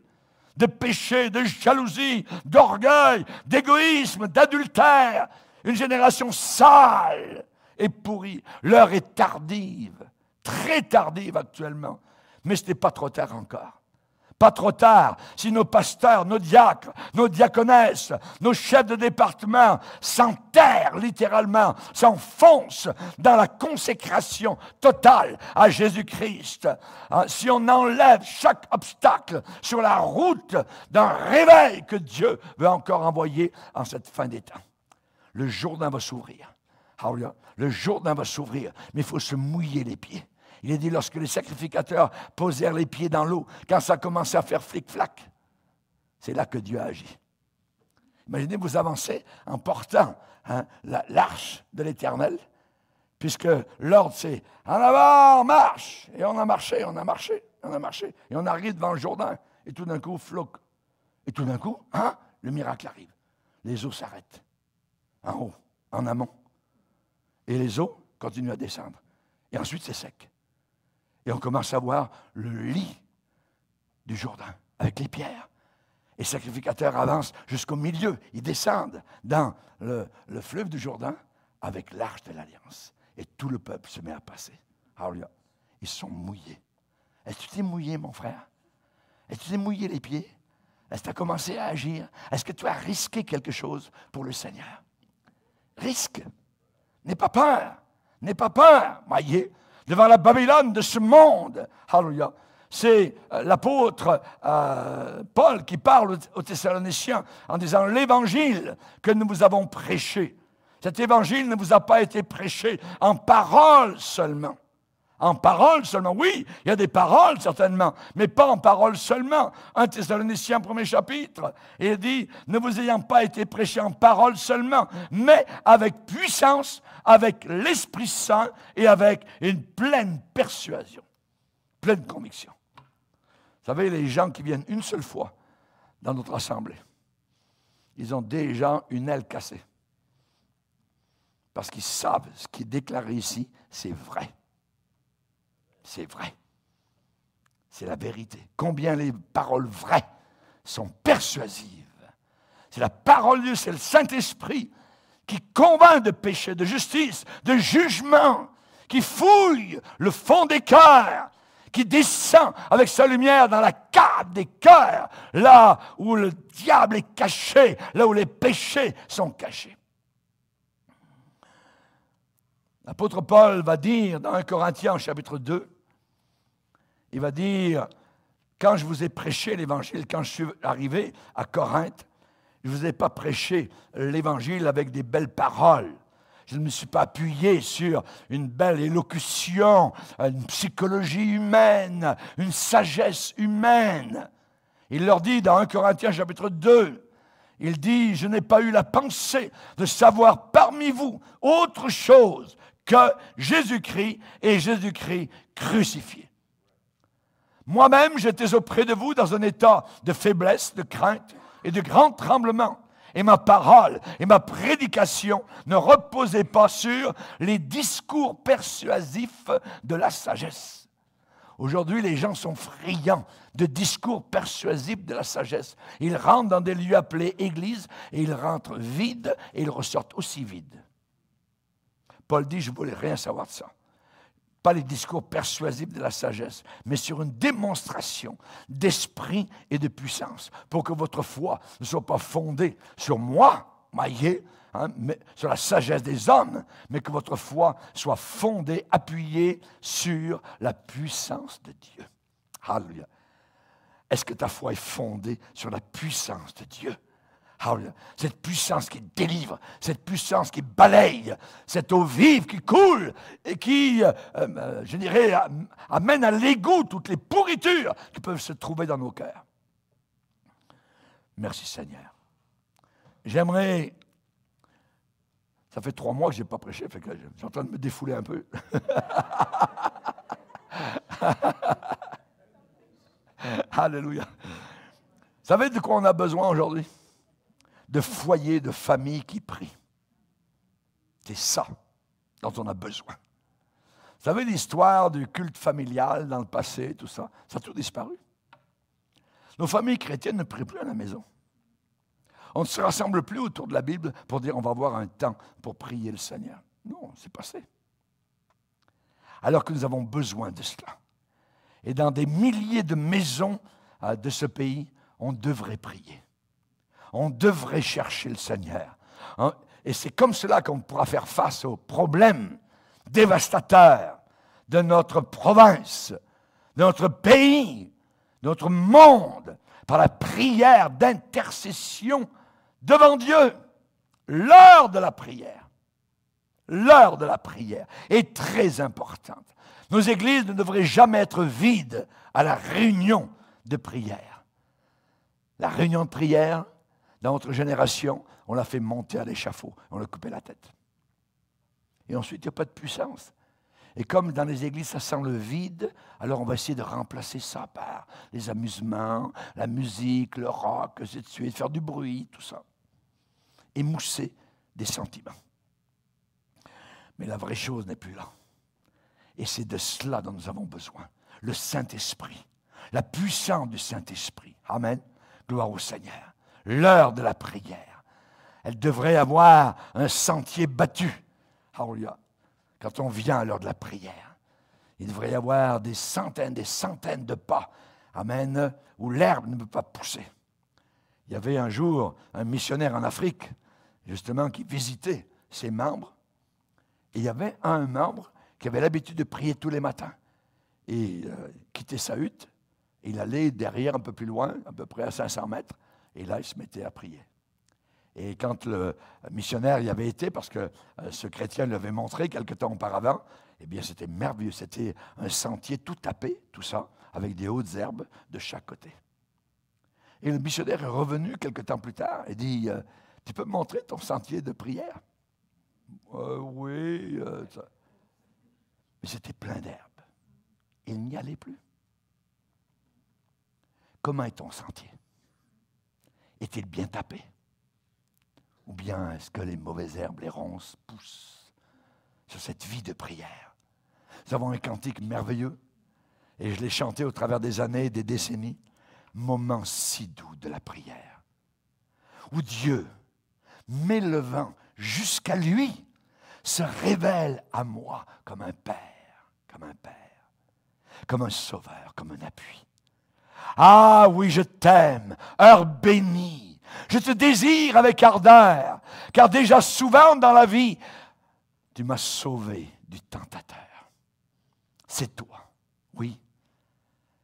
de péché, de jalousie, d'orgueil, d'égoïsme, d'adultère. Une génération sale et pourrie. L'heure est tardive, très tardive actuellement. Mais ce n'est pas trop tard encore. Pas trop tard si nos pasteurs, nos diacres, nos diaconesses, nos chefs de département s'enterrent littéralement, s'enfoncent dans la consécration totale à Jésus-Christ. Hein, si on enlève chaque obstacle sur la route d'un réveil que Dieu veut encore envoyer en cette fin des temps. Le jour d'un va s'ouvrir. Le jour va s'ouvrir, mais il faut se mouiller les pieds. Il est dit lorsque les sacrificateurs posèrent les pieds dans l'eau, quand ça commençait à faire flic-flac, c'est là que Dieu a agi. Imaginez, vous avancez en portant hein, l'arche de l'Éternel, puisque l'ordre c'est en avant, marche Et on a marché, on a marché, on a marché, et on arrive devant le Jourdain, et tout d'un coup, floc. Et tout d'un coup, hein, le miracle arrive. Les eaux s'arrêtent, en haut, en amont. Et les eaux continuent à descendre. Et ensuite, c'est sec. Et on commence à voir le lit du Jourdain avec les pierres. Les sacrificateurs avancent jusqu'au milieu. Ils descendent dans le, fleuve du Jourdain avec l'arche de l'Alliance. Et tout le peuple se met à passer. Ils sont mouillés. Est-ce que tu t'es mouillé, mon frère? Est-ce que tu t'es mouillé les pieds? Est-ce que tu as commencé à agir? Est-ce que tu as risqué quelque chose pour le Seigneur? Risque. N'aie pas peur. N'aie pas peur. Maillé devant la Babylone de ce monde. Hallelujah. C'est euh, l'apôtre euh, Paul qui parle aux Thessaloniciens en disant l'évangile que nous vous avons prêché. Cet évangile ne vous a pas été prêché en parole seulement, en paroles seulement, oui, il y a des paroles certainement, mais pas en parole seulement. Un Thessaloniciens, premier chapitre, il dit, ne vous ayant pas été prêché en parole seulement, mais avec puissance, avec l'Esprit Saint et avec une pleine persuasion, pleine conviction. Vous savez, les gens qui viennent une seule fois dans notre assemblée, ils ont déjà une aile cassée. Parce qu'ils savent ce qui est déclaré ici, c'est vrai c'est vrai. C'est la vérité. Combien les paroles vraies sont persuasives. C'est la parole de Dieu, c'est le Saint-Esprit qui convainc de péché, de justice, de jugement, qui fouille le fond des cœurs, qui descend avec sa lumière dans la cave des cœurs, là où le diable est caché, là où les péchés sont cachés. L'apôtre Paul va dire dans 1 Corinthiens chapitre 2, il va dire, quand je vous ai prêché l'évangile, quand je suis arrivé à Corinthe, je ne vous ai pas prêché l'évangile avec des belles paroles. Je ne me suis pas appuyé sur une belle élocution, une psychologie humaine, une sagesse humaine. Il leur dit dans 1 Corinthiens chapitre 2, il dit, je n'ai pas eu la pensée de savoir parmi vous autre chose que Jésus-Christ et Jésus-Christ crucifié. Moi-même, j'étais auprès de vous dans un état de faiblesse, de crainte et de grand tremblement. Et ma parole et ma prédication ne reposaient pas sur les discours persuasifs de la sagesse. Aujourd'hui, les gens sont friands de discours persuasifs de la sagesse. Ils rentrent dans des lieux appelés églises et ils rentrent vides et ils ressortent aussi vides. Paul dit, je voulais rien savoir de ça pas les discours persuasifs de la sagesse, mais sur une démonstration d'esprit et de puissance, pour que votre foi ne soit pas fondée sur moi, maillé, hein, mais sur la sagesse des hommes, mais que votre foi soit fondée, appuyée sur la puissance de Dieu. Alléluia. Est-ce que ta foi est fondée sur la puissance de Dieu? cette puissance qui délivre, cette puissance qui balaye, cette eau vive qui coule et qui, euh, euh, je dirais, amène à l'égout toutes les pourritures qui peuvent se trouver dans nos cœurs. Merci Seigneur. J'aimerais... Ça fait trois mois que je n'ai pas prêché, fait que je suis en train de me défouler un peu. Alléluia. Vous savez de quoi on a besoin aujourd'hui de foyers, de famille qui prient. C'est ça dont on a besoin. Vous savez, l'histoire du culte familial dans le passé, tout ça, ça a tout disparu. Nos familles chrétiennes ne prient plus à la maison. On ne se rassemble plus autour de la Bible pour dire on va avoir un temps pour prier le Seigneur. Non, c'est passé. Alors que nous avons besoin de cela. Et dans des milliers de maisons euh, de ce pays, on devrait prier. On devrait chercher le Seigneur. Hein. Et c'est comme cela qu'on pourra faire face aux problèmes dévastateurs de notre province, de notre pays, de notre monde, par la prière d'intercession devant Dieu. L'heure de la prière, l'heure de la prière est très importante. Nos églises ne devraient jamais être vides à la réunion de prière. La réunion de prière, dans notre génération, on l'a fait monter à l'échafaud, on l'a coupé la tête. Et ensuite, il n'y a pas de puissance. Et comme dans les églises, ça sent le vide, alors on va essayer de remplacer ça par les amusements, la musique, le rock, ainsi de suite, faire du bruit, tout ça. Émousser des sentiments. Mais la vraie chose n'est plus là. Et c'est de cela dont nous avons besoin. Le Saint-Esprit. La puissance du Saint-Esprit. Amen. Gloire au Seigneur l'heure de la prière. Elle devrait avoir un sentier battu. Ah, quand on vient à l'heure de la prière, il devrait y avoir des centaines, des centaines de pas, amen, où l'herbe ne peut pas pousser. Il y avait un jour un missionnaire en Afrique, justement, qui visitait ses membres. il y avait un membre qui avait l'habitude de prier tous les matins. Et euh, quittait sa hutte, il allait derrière un peu plus loin, à peu près à 500 mètres, et là, il se mettait à prier. Et quand le missionnaire y avait été, parce que euh, ce chrétien l'avait montré quelque temps auparavant, eh bien, c'était merveilleux. C'était un sentier tout tapé, tout ça, avec des hautes herbes de chaque côté. Et le missionnaire est revenu quelque temps plus tard et dit euh, Tu peux me montrer ton sentier de prière euh, Oui. Mais c'était plein d'herbes. Il n'y allait plus. Comment est ton sentier est-il bien tapé Ou bien est-ce que les mauvaises herbes, les ronces poussent sur cette vie de prière Nous avons un cantique merveilleux et je l'ai chanté au travers des années et des décennies. Moment si doux de la prière où Dieu, m'élevant jusqu'à lui, se révèle à moi comme un Père, comme un Père, comme un Sauveur, comme un appui. Ah oui, je t'aime, heure bénie. Je te désire avec ardeur, car déjà souvent dans la vie, tu m'as sauvé du tentateur. C'est toi, oui.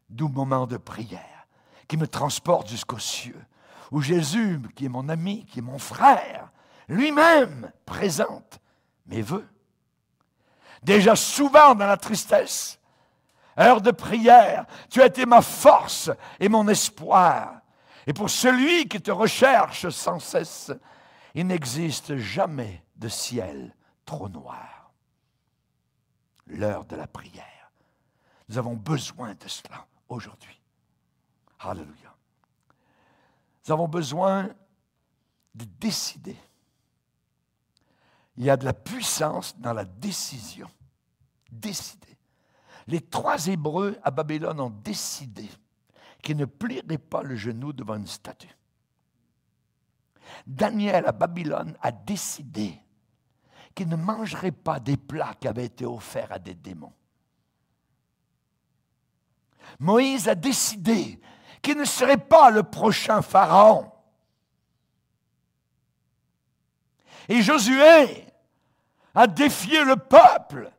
doux moment de prière qui me transporte jusqu'aux cieux, où Jésus, qui est mon ami, qui est mon frère, lui-même présente mes voeux. Déjà souvent dans la tristesse, heure de prière. Tu as été ma force et mon espoir. Et pour celui qui te recherche sans cesse, il n'existe jamais de ciel trop noir. L'heure de la prière. Nous avons besoin de cela aujourd'hui. Alléluia. Nous avons besoin de décider. Il y a de la puissance dans la décision. Décider. Les trois Hébreux à Babylone ont décidé qu'ils ne plieraient pas le genou devant une statue. Daniel à Babylone a décidé qu'il ne mangerait pas des plats qui avaient été offerts à des démons. Moïse a décidé qu'il ne serait pas le prochain Pharaon. Et Josué a défié le peuple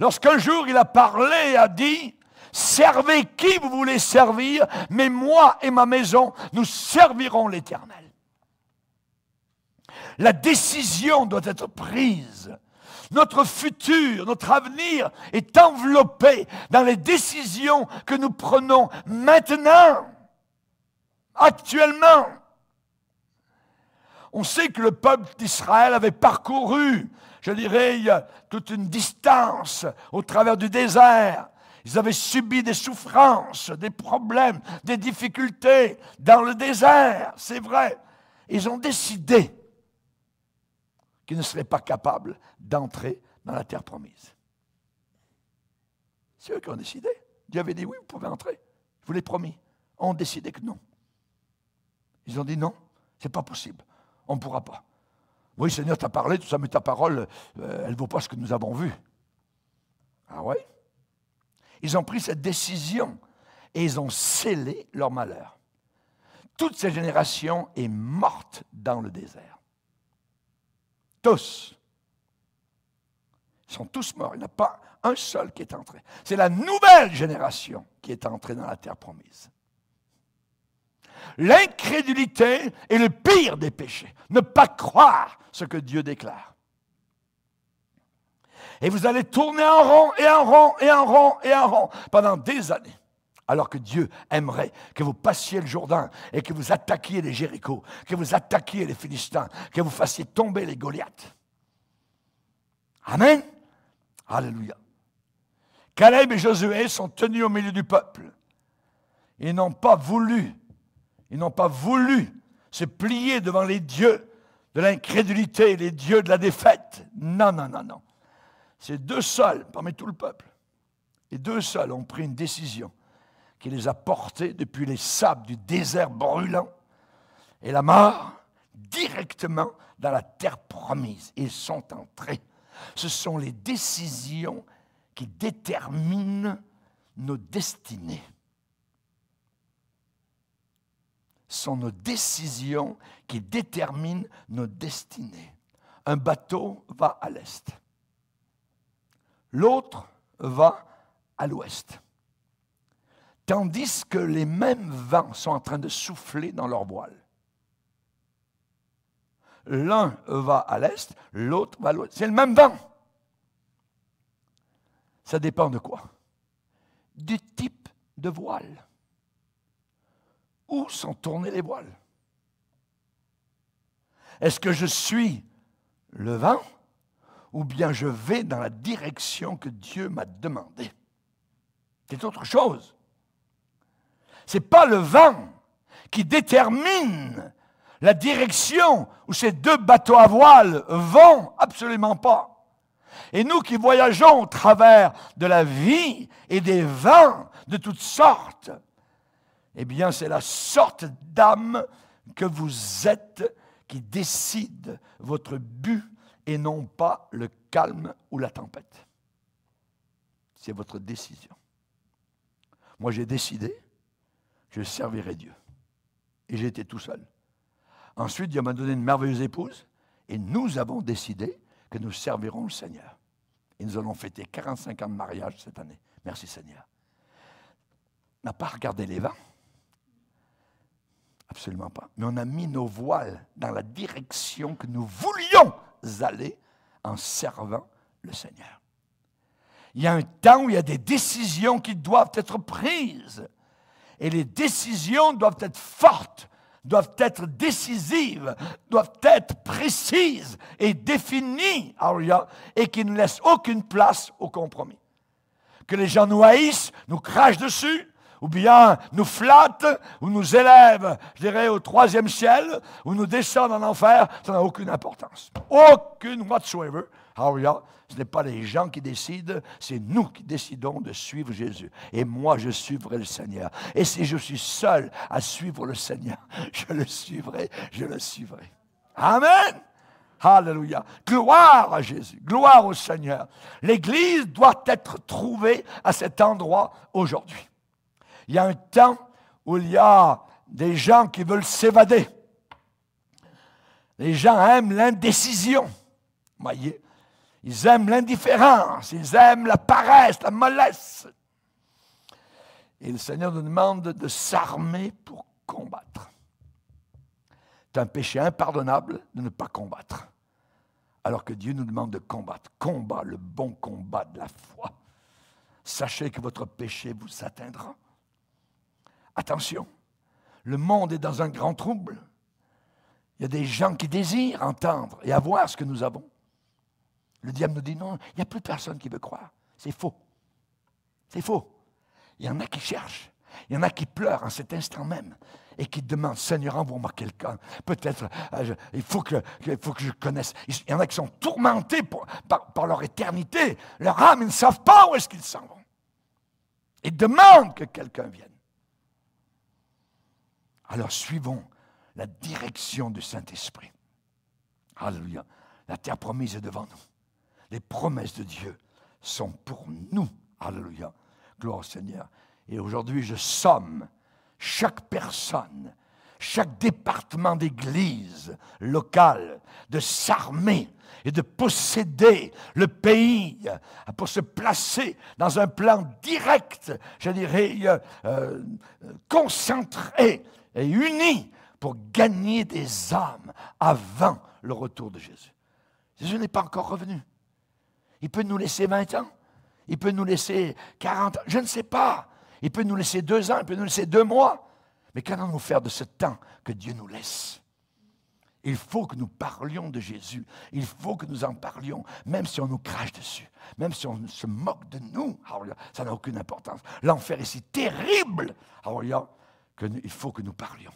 Lorsqu'un jour il a parlé et a dit, servez qui vous voulez servir, mais moi et ma maison, nous servirons l'Éternel. La décision doit être prise. Notre futur, notre avenir est enveloppé dans les décisions que nous prenons maintenant, actuellement. On sait que le peuple d'Israël avait parcouru je dirais, toute une distance au travers du désert. Ils avaient subi des souffrances, des problèmes, des difficultés dans le désert, c'est vrai. Ils ont décidé qu'ils ne seraient pas capables d'entrer dans la terre promise. C'est eux qui ont décidé. Dieu avait dit oui, vous pouvez entrer. Je vous l'ai promis. On décidé que non. Ils ont dit non, c'est pas possible. On ne pourra pas. Oui, Seigneur, tu as parlé, tout ça, mais ta parole, euh, elle ne vaut pas ce que nous avons vu. Ah ouais? Ils ont pris cette décision et ils ont scellé leur malheur. Toute cette génération est morte dans le désert. Tous. Ils sont tous morts. Il n'y a pas un seul qui est entré. C'est la nouvelle génération qui est entrée dans la terre promise. L'incrédulité est le pire des péchés. Ne pas croire ce que Dieu déclare. Et vous allez tourner en rond et en rond et en rond et en rond pendant des années. Alors que Dieu aimerait que vous passiez le Jourdain et que vous attaquiez les Jéricho, que vous attaquiez les Philistins, que vous fassiez tomber les Goliaths. Amen. Alléluia. Caleb et Josué sont tenus au milieu du peuple. Ils n'ont pas voulu ils n'ont pas voulu se plier devant les dieux de l'incrédulité, les dieux de la défaite. Non, non, non, non. Ces deux seuls, parmi tout le peuple, et deux seuls ont pris une décision qui les a portés depuis les sables du désert brûlant et la mort directement dans la terre promise. Ils sont entrés. Ce sont les décisions qui déterminent nos destinées. sont nos décisions qui déterminent nos destinées. Un bateau va à l'est, l'autre va à l'ouest, tandis que les mêmes vents sont en train de souffler dans leurs voiles. L'un va à l'est, l'autre va à l'ouest. C'est le même vent. Ça dépend de quoi Du type de voile. Où sont tournées les voiles Est-ce que je suis le vent ou bien je vais dans la direction que Dieu m'a demandé C'est autre chose. Ce n'est pas le vent qui détermine la direction où ces deux bateaux à voile vont, absolument pas. Et nous qui voyageons au travers de la vie et des vents de toutes sortes, eh bien, c'est la sorte d'âme que vous êtes qui décide votre but et non pas le calme ou la tempête. C'est votre décision. Moi, j'ai décidé, je servirai Dieu. Et j'ai été tout seul. Ensuite, Dieu m'a donné une merveilleuse épouse et nous avons décidé que nous servirons le Seigneur. Et nous allons fêter 45 ans de mariage cette année. Merci Seigneur. N'a pas regardé les vins, Absolument pas. Mais on a mis nos voiles dans la direction que nous voulions aller en servant le Seigneur. Il y a un temps où il y a des décisions qui doivent être prises. Et les décisions doivent être fortes, doivent être décisives, doivent être précises et définies, et qui ne laissent aucune place au compromis. Que les gens nous haïssent, nous crachent dessus, ou bien nous flatte, ou nous élève, je dirais, au troisième ciel, ou nous descend en enfer, ça n'a aucune importance. Aucune whatsoever. Ah ah, ce n'est pas les gens qui décident, c'est nous qui décidons de suivre Jésus. Et moi, je suivrai le Seigneur. Et si je suis seul à suivre le Seigneur, je le suivrai, je le suivrai. Amen. Alléluia. Gloire à Jésus. Gloire au Seigneur. L'Église doit être trouvée à cet endroit aujourd'hui. Il y a un temps où il y a des gens qui veulent s'évader. Les gens aiment l'indécision. Voyez, ils aiment l'indifférence, ils aiment la paresse, la mollesse. Et le Seigneur nous demande de s'armer pour combattre. C'est un péché impardonnable de ne pas combattre. Alors que Dieu nous demande de combattre. Combat, le bon combat de la foi. Sachez que votre péché vous atteindra. Attention, le monde est dans un grand trouble. Il y a des gens qui désirent entendre et avoir ce que nous avons. Le diable nous dit non, il n'y a plus personne qui veut croire. C'est faux. C'est faux. Il y en a qui cherchent. Il y en a qui pleurent en cet instant même et qui demandent, Seigneur, envoie-moi quelqu'un. Peut-être, euh, il faut que, faut que je connaisse. Il y en a qui sont tourmentés par, par, leur éternité, leur âme, ils ne savent pas où est-ce qu'ils s'en vont. Ils demandent que quelqu'un vienne. Alors suivons la direction du Saint-Esprit. Alléluia. La terre promise est devant nous. Les promesses de Dieu sont pour nous. Alléluia. Gloire au Seigneur. Et aujourd'hui, je somme chaque personne, chaque département d'église locale de s'armer et de posséder le pays euh, pour se placer dans un plan direct, je dirais, euh, euh, concentré unis pour gagner des âmes avant le retour de Jésus. Jésus n'est pas encore revenu. Il peut nous laisser 20 ans, il peut nous laisser 40 ans, je ne sais pas. Il peut nous laisser deux ans, il peut nous laisser deux mois. Mais qu'allons-nous faire de ce temps que Dieu nous laisse Il faut que nous parlions de Jésus. Il faut que nous en parlions, même si on nous crache dessus, même si on se moque de nous. Ça n'a aucune importance. L'enfer est si terrible il faut que nous parlions,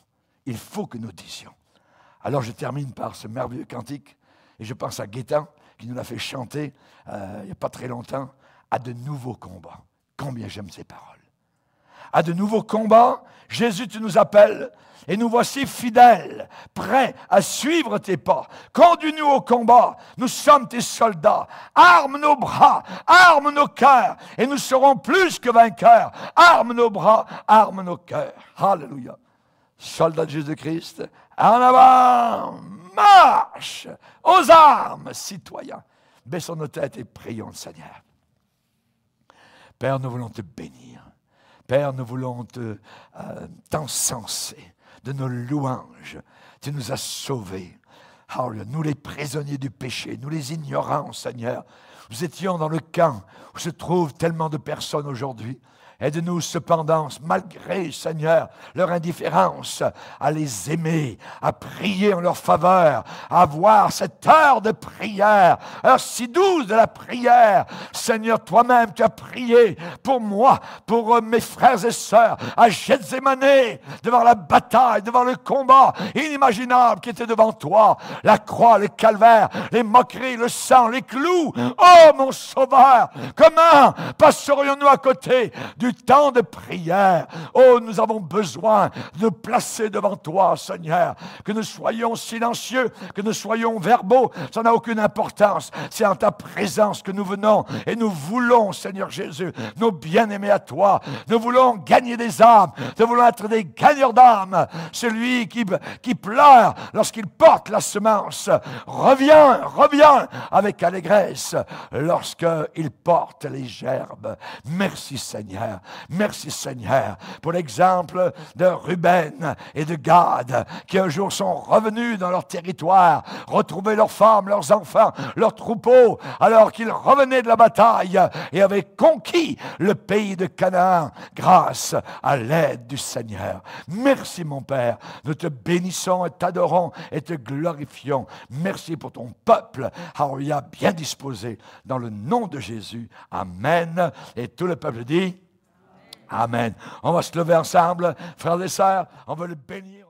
il faut que nous disions. Alors je termine par ce merveilleux cantique et je pense à Guétin qui nous l'a fait chanter euh, il n'y a pas très longtemps à de nouveaux combats. Combien j'aime ces paroles à de nouveaux combats. Jésus, tu nous appelles et nous voici fidèles, prêts à suivre tes pas. Conduis-nous au combat, nous sommes tes soldats. Arme nos bras, arme nos cœurs, et nous serons plus que vainqueurs. Arme nos bras, arme nos cœurs. Alléluia. Soldats de Jésus-Christ, en avant, marche aux armes, citoyens. Baissons nos têtes et prions le Seigneur. Père, nous voulons te bénir. Père, nous voulons euh, t'encenser de nos louanges. Tu nous as sauvés. Nous les prisonniers du péché, nous les ignorants, Seigneur. Nous étions dans le camp où se trouvent tellement de personnes aujourd'hui. Aide-nous cependant, malgré, Seigneur, leur indifférence, à les aimer, à prier en leur faveur, à avoir cette heure de prière, heure si douce de la prière. Seigneur, toi-même, tu as prié pour moi, pour euh, mes frères et sœurs, à Gethsemane, devant la bataille, devant le combat inimaginable qui était devant toi, la croix, les calvaire, les moqueries, le sang, les clous. Oh mon Sauveur, comment passerions-nous à côté du temps de prière. Oh, nous avons besoin de placer devant toi, Seigneur, que nous soyons silencieux, que nous soyons verbaux, ça n'a aucune importance. C'est en ta présence que nous venons et nous voulons, Seigneur Jésus, nous bien-aimés à toi. Nous voulons gagner des âmes, nous voulons être des gagneurs d'âmes. Celui qui, qui pleure lorsqu'il porte la semence revient, revient avec allégresse lorsqu'il porte les gerbes. Merci Seigneur. Merci Seigneur pour l'exemple de Ruben et de Gad qui un jour sont revenus dans leur territoire, retrouver leurs femmes, leurs enfants, leurs troupeaux, alors qu'ils revenaient de la bataille et avaient conquis le pays de Canaan grâce à l'aide du Seigneur. Merci mon Père, nous te bénissons et t'adorons et te glorifions. Merci pour ton peuple, Hauria, bien disposé dans le nom de Jésus. Amen. Et tout le peuple dit. Amen. On va se lever ensemble, frères et sœurs. On va le bénir.